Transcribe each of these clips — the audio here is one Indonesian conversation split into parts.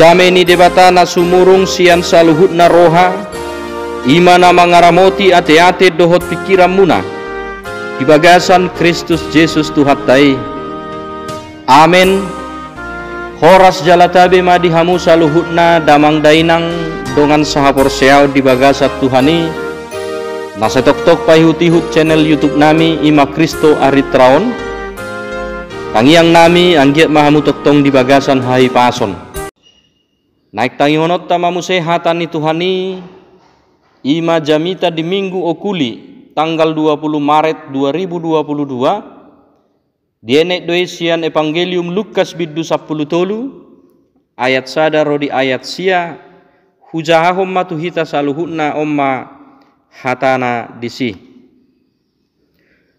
dameni na sumurung sian na roha imana mangaramoti ate-ate dohot pikiran muna bagasan Kristus Yesus Tai, Amin Horas jalatabe madihamu na damang dainang dongan sahapor seau bagasa Tuhani Nasa tok tok hut channel YouTube nami Ima Kristo Aritraon Pangiang nami anggiat mahamu toktong bagasan hai pason. Naik tangi naiktangihono tamamuse hatani Tuhani Ima Jamita di Minggu Okuli tanggal 20 Maret 2022 Dienek doesian Evangelium Lukas Biddu Sapulu Tolu ayat sada rodi ayat sia homma tuhita saluhuna omma hatana disi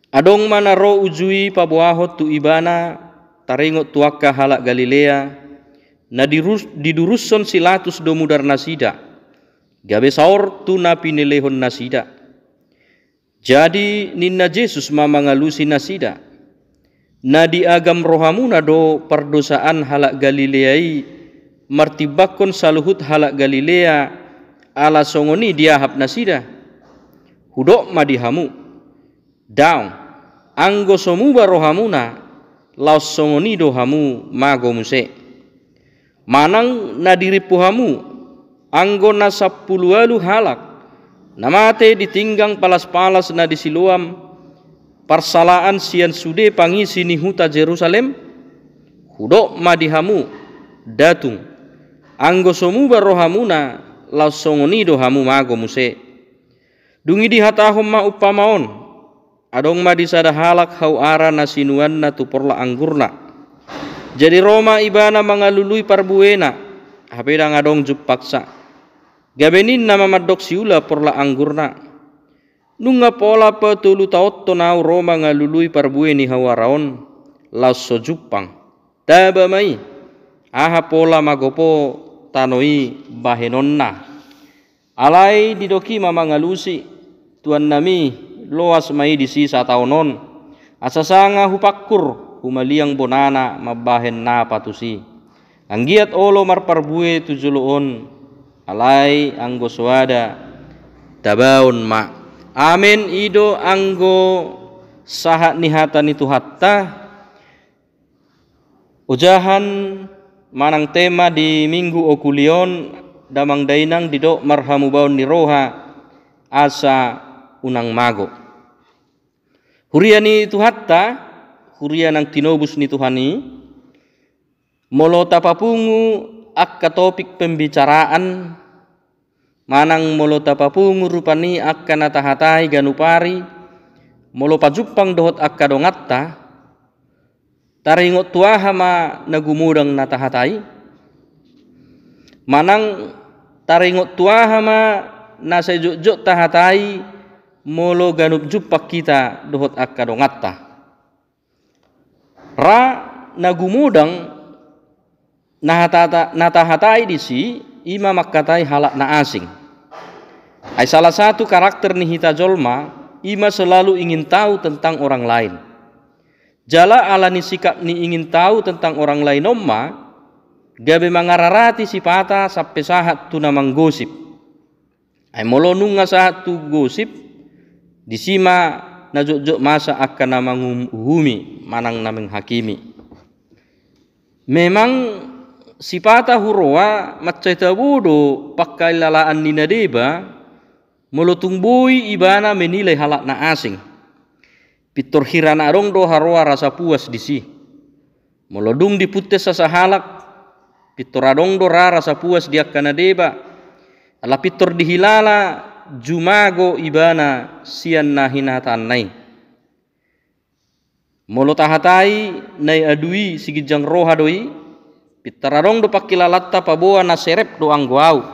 Adong mana ro ujui pabuahot tu ibana taringot tuakka halak Galilea na didurusson silatus do mudar nasida gabe saor tuna pinilehon nasida jadi ninna Jesus mamangalusi nasida na di agam rohamuna do perdosaan halak Galileai martibakkon saluhut halak Galilea ala songoni diahap nasida hudok madihamu down anggo somuba rohamuna laos songoni dohamu mago musik manang nadiri puhamu anggona sapulu alu halak namate ditinggang palas-palas na di siluam parsalaan sian sude pangi sini huta Jerusalem hudok madihamu datung anggo barohamu barohamuna lasongoni dohamu mago muse dungi dihatahum ma upamaon adong madisada halak hau ara nasinuan na tuporla anggurna jadi Roma ibana mangalului parbuena. Hapeda ngadong jup paksa. Gabenin nama madok siula porla anggurna. Nunga pola petulu taot nau Roma ngalului parbueni hawaraon. Lasso jupang. Taba mai. Aha pola magopo tanoi bahenonna. Alai didoki mama ngalusi. Tuan nami loas mai disi taonon. Asasanga hupakkur. Kumaliang bonana mabahen na patusi anggiat olo marparbue tujuluun alai anggo suada tabaun ma amin ido anggo sahat nihatan itu hatta ujahan manang tema di minggu okulion damang dainang didok marhamu baun niroha asa unang mago huriani itu hatta kuria nang tinobus ni Tuhani molo tapapungu akka topik pembicaraan manang molo tapapungu rupani akka natahatai ganupari molo pajuppang dohot akka dongatta taringot tuaha ma nagumudang natahatai manang taringot tuaha ma nasejuk-juk tahatai molo ganup juppak kita dohot akka dongatta ra nagumudang nahatata natahatai disi ima makatai halak na asing ay salah satu karakter nihita jolma ima selalu ingin tahu tentang orang lain jala ala ni sikap ni ingin tahu tentang orang lain omma gabe mangararati sipata sampai sahat tu namang gosip. ay nunga sahat tu gosip disima najuk-juk masa akan manghumi manang naming hakimi memang sipata hurwa macaita wudu pakai lalaan ninadeba bui ibana menilai halak na asing pitur hirana arong do harwa rasa puas disi melodung sasa sasahalak pitur arong do rasa puas dia kana deba ala pitur dihilala jumago ibana nahina tanai. Molo molotahatai nai adui sigijang roha doi pitararong do pakilalatta paboa na serep do angguau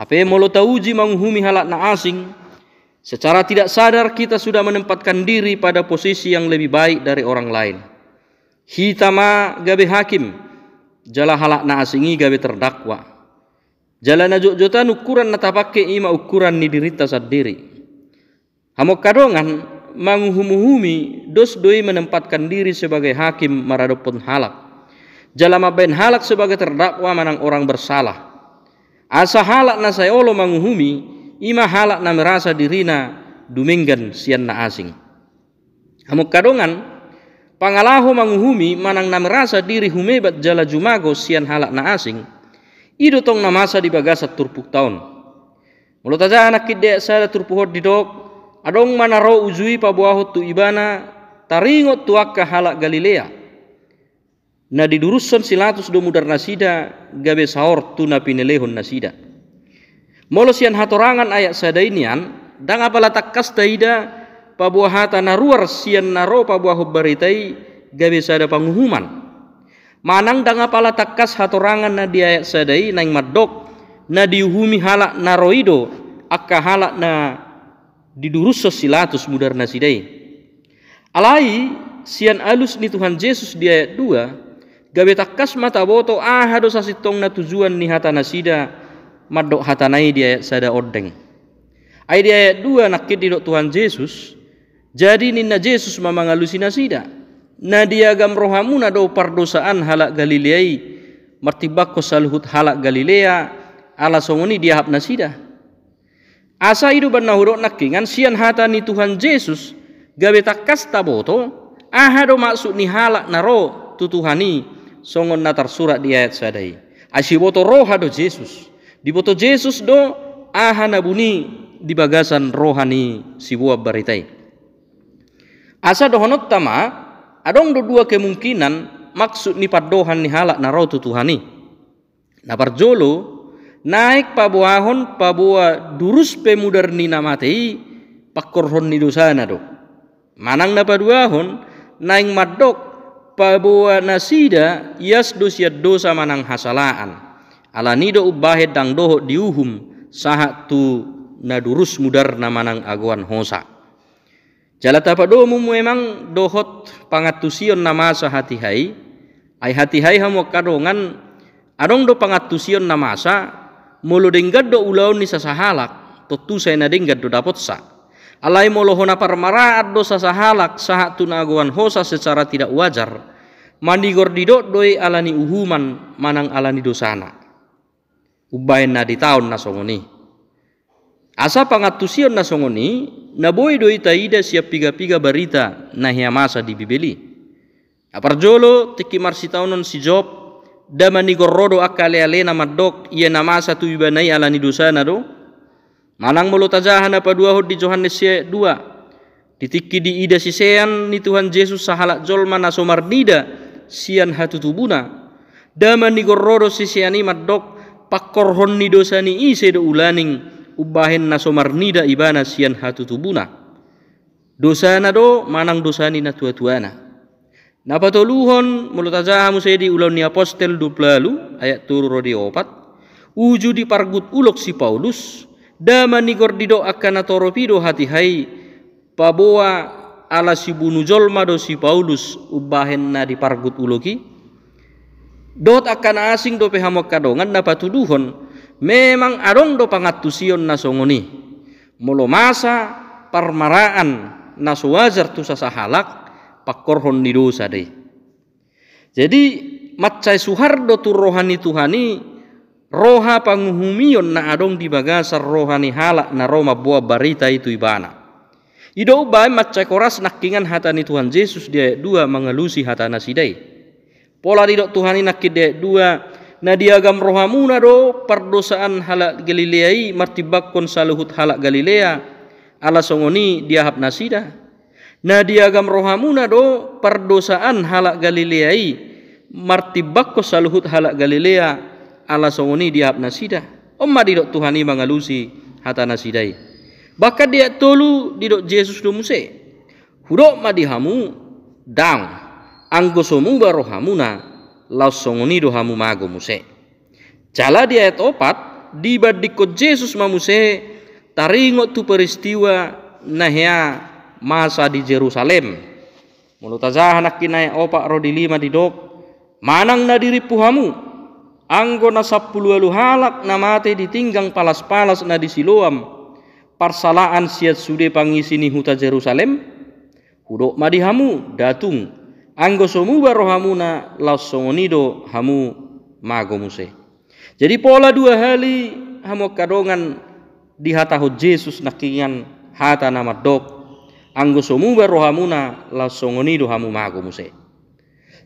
hape molotauji manghumi halat na asing secara tidak sadar kita sudah menempatkan diri pada posisi yang lebih baik dari orang lain hitama gabe hakim jala halak na asingi gabe terdakwa Jalana ajuk ukuran nata pakai ima ukuran ni dirita sadiri. Hamok kadongan manguhumuhumi dos doi menempatkan diri sebagai hakim maradopun halak. Jalama ben halak sebagai terdakwa manang orang bersalah. Asa halak na olo manguhumi ima halak na merasa dirina dumenggan sian na asing. Hamok kadongan pangalahu manguhumi manang na merasa diri humebat jala jumago sian halak na asing ido tong namasa di bagasa turpuk taun mulo taja anak kide sada turpuhot didok adong ro uzui pabuahot tu ibana taringot tuak ka halak galilea na didurusson silatus do mudar nasida gabe saor tu na pinelehon nasida molo sian hatorangan ayak sadainian dang apala takas taida pabuahata naruar sian naro pabuah baritai gabe sada panguhuman manang danga pala takas hatorangan na dia sadai nang madok na diuhumi halak naroido akka halak na didurus sosilatus mudar nasidai alai sian alus ni Tuhan Yesus di ayat 2 gawe takas mata boto ahado ah, sasitong na tujuan ni hata nasida madok hatanai di ayat sada ordeng ayat di ayat 2 nakit di Tuhan Yesus jadi ninna Yesus mamangalusi nasida rohamu na do pardosaan halak Galilei ko saluhut halak Galilea ala songoni dia hab nasida asa idu banna nakingan sian hata ni Tuhan Yesus gabe kasta taboto aha do maksud ni halak naro tu Tuhani songon natar surat di ayat sadai boto roha do Yesus boto Yesus do aha nabuni di bagasan rohani buah baritai asa dohonot tama adong do dua kemungkinan maksud ni padohan ni halak narau tu ni. na parjolo naik pabuahon pabuah durus pemudar ni namatei pakorhon ni dosana do manang na paduahon naing madok pabuah nasida yas dosia dosa manang hasalaan ala nido ubahe dang doho diuhum sahat tu nadurus mudar na manang aguan hosa Jala do mu emang dohot pangatusion nama hai. ai hai hamu kadongan adong do pangatusion nama sa mulu denggat do ulau ni sasahalak totu saya na denggat do dapot sa alai molohona parmaraat do sasahalak sahat tunagoan hosa secara tidak wajar mandi gordido doi alani uhuman manang alani dosana ubain na di tahun nasongoni Asa pangatusion na songoni naboy do taida siap piga-piga barita na masa di bibeli. Aparjolo tiki marsitaunon si Job ni gorodo akale ale na madok ia masa tu nai ala dosa na do. Manang molo tajahan apa dua hod di Johannes 2. Ditiki di ida sisean ni Tuhan Yesus sahalak jolma na somarnida sian hatu tubuna. Damani gorrodo siseani madok hon ni dosa ni ise do ulaning ubahen nasomarnida ibana sian hatu tubuna na do manang dosa na tua tuana napa toluhon mulut aja musedi ulon ni apostel duplalu ayat turu rodi opat uju di pargut ulok si Paulus ni gordido akan atoropido hati hai paboa ala si bunu jolma do si Paulus ubahen na di pargut uloki dot akan asing do pehamok kadongan napa tuduhon memang arong do pangatusion na songoni mulo masa parmaraan na suwazar tu sasahalak pakorhon ni dosa deh jadi matcai suhardo tu rohani tuhani roha panguhumion na adong di bagasar rohani halak na roma buah barita itu ibana Ido ubay matcai koras nakingan hatani Tuhan Yesus dia dua mengelusi hatana sidai. Pola didok tuhani nakide dua nadiagam rohamuna do perdosaan halak Galilei kon saluhut halak Galilea ala songoni diahap nasida nadiagam rohamuna do perdosaan halak Galilei kon saluhut halak Galilea ala songoni diahap nasida omma didok Tuhani mangalusi hata nasidai bakat dia tolu didok Yesus do muse hudok madihamu dang anggosomu barohamuna lausongoni doha hamu mago muse cala di ayat opat di badiko Yesus muse, taringot tu peristiwa nahya masa di Jerusalem mulut azah anak kinaya opak rodi lima di dok manang na diri puhamu anggo na sapulu alu halak na mate ditinggang palas-palas na di siloam parsalaan siat sude pangisini huta Jerusalem hudok madihamu datung ango somuba rohamuna lasongonido hamu magomuse. jadi pola dua hari hamu kadongan di hatahu Jesus nakian hata nama dok anggo somuba rohamuna lasongonido hamu magomuse. muse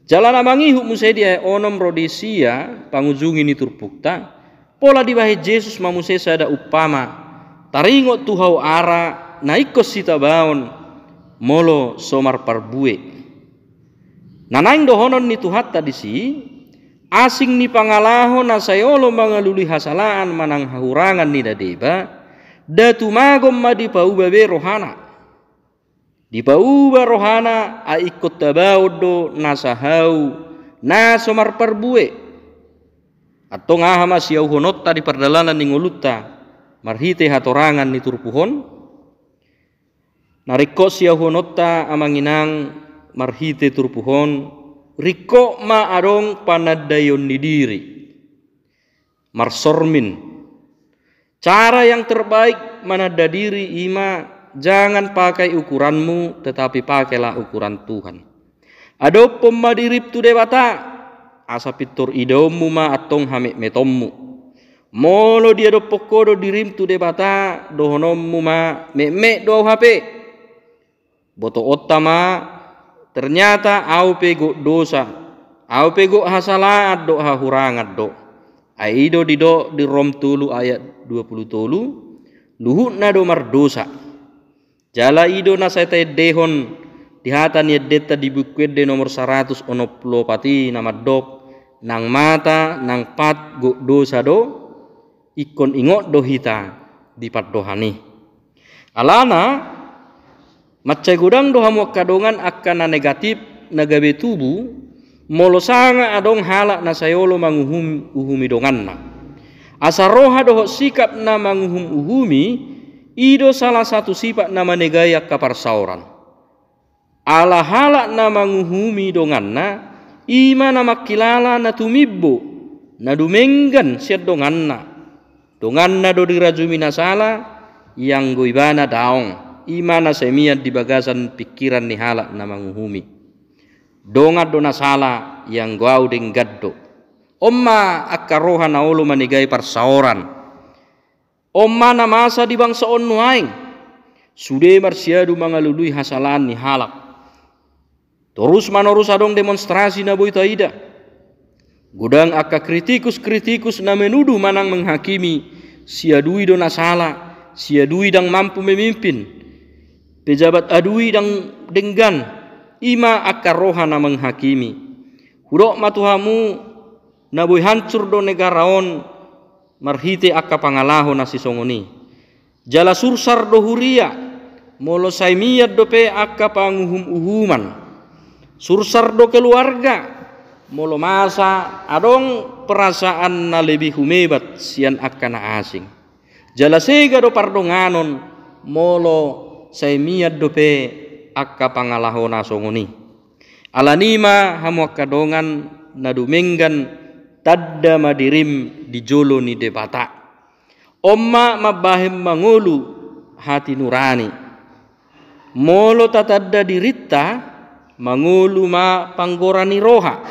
Jalan amangihu muse dia onom rodesia pangujung ini turpukta pola bahi Jesus mamuse ada upama taringo tuhau ara naikos sita baon molo somar parbue Nanaing dohonon ni tuhat tadi si asing ni pangalaho na sayolo mangaluli hasalaan manang hahurangan ni dadeba magom ma di paubabe rohana di pauba rohana a ikut tabaudo na nasomar perbue atau mas yau honot tadi perdalanan ningoluta marhite hatorangan ni turpuhon narikos siau honotta amanginang marhite turpuhon riko ma arong panadayon didiri marsormin cara yang terbaik manada diri ima jangan pakai ukuranmu tetapi pakailah ukuran Tuhan ado pemadirip tu dewata asa pitur idomu ma atong hame metommu Molo dia do pokodo dirim tu debata, bata do muma me me do hape. Boto otama ternyata au pegu dosa au pegu hasalat do ha hurangat do aido dido di rom tulu ayat 20 tulu luhut na do dosa jala ido na sete dehon dihatan yedeta de nomor 100 onoplo pati nama dok nang mata nang pat go dosa do ikon ingot do hita di pat dohani alana Macca gudang doha mo kadongan akan negatif nagabe tubuh molo sanga adong halak na sayolo manguhum uhumi donganna. Asaroha doho sikap na manguhum uhumi ido salah satu sifat nama negaya kaparsauran. Ala halak na manguhumi donganna ima na kilala na tumibbo na dumenggan siat donganna. Donganna do dirajumina salah yang goibana daong imana semia di bagasan pikiran ni halak nguhumi, donga dona sala yang gau deng gaddo omma akaroha ulu manigai parsaoran na masa di bangsa onnu aing sude marsiadu mangalului hasalan ni halak terus manorus adong demonstrasi naboi taida gudang akka kritikus kritikus na menuduh manang menghakimi siadui dona salah siadui dang mampu memimpin pejabat adui dan dengan ima akar rohana menghakimi hurok matuhamu nabui hancur do negaraon marhite akka pangalaho nasi songoni jala sursar do huria molo saimiyat do pe akka panguhum uhuman sursar do keluarga molo masa adong perasaan na lebih humebat sian akana asing jala sega do pardonganon molo saimiyad dope akka pangalaho songoni alanima hamwa kadongan nadumenggan tadda madirim dijolo ni debata omma mabahem mangulu hati nurani molo tatadda diritta mangulu ma panggorani roha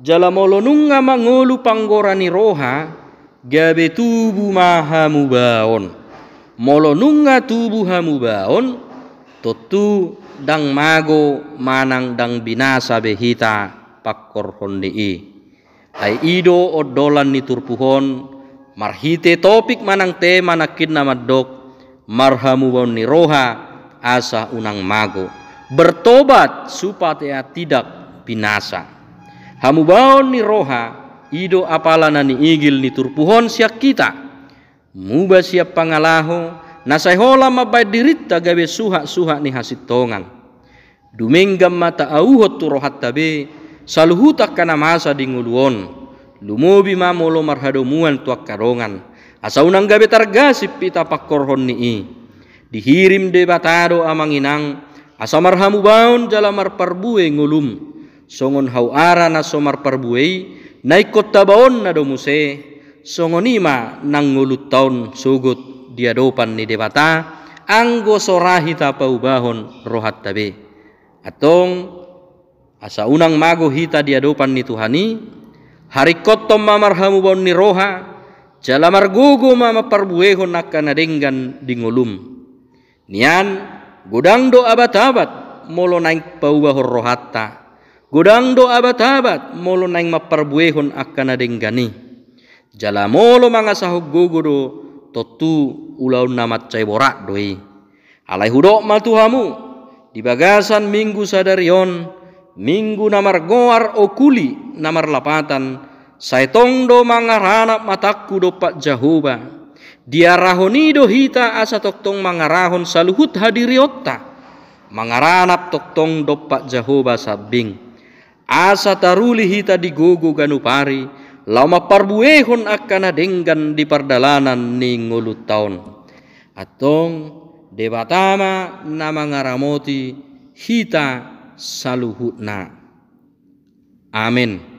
jala molo nunga mangulu panggorani roha gabe tubu maha mubaon molonunga tubuha mubaon totu dang mago manang dang binasa behita pakkor i ai ido odolan ni turpuhon marhite topik manang te manakin dok, marhamu baon ni roha asa unang mago bertobat supaya tidak binasa hamu baon ni roha ido apalana ni igil ni turpuhon siak kita muba siap pangalaho nasaihola mabai dirita gawe suha-suha ni tongan dumenggam mata auhot turohat tabe saluhutak kana masa di nguluon lumobi mamolo marhadomuan tuak karongan asaunang gawe targasip pita pakorhon nii dihirim de batado amanginang marhamu baun jalamar parbue ngulum songon hau ara na somar naik kota baon na domuse songonima nangulut taun sugut diadopan ni debata anggo sorahita paubahon rohat tabe atong asa unang mago hita diadopan ni Tuhani hari kotom mamarhamu bon ni roha jala margugo mama parbuehon nakana denggan dingulum nian godang do abat-abat molo naik paubahon rohatta godang do abat-abat molo naik maparbuehon akana denggani molo manga sahuk gogodo totu ulau namat cai borak doi alai hudok matuhamu tuhamu di bagasan minggu sadarion minggu namar goar okuli namar lapatan tongdo do ranap mataku do pak jahoba dia rahoni do hita asa toktong rahon saluhut hadiriota mangaranap toktong do pak jahoba sabing asa taruli hita digogo ganupari lauma parbuehun akana denggan di perdalanan ning ngulu taun atong debatama nama ngaramoti hita saluhutna amin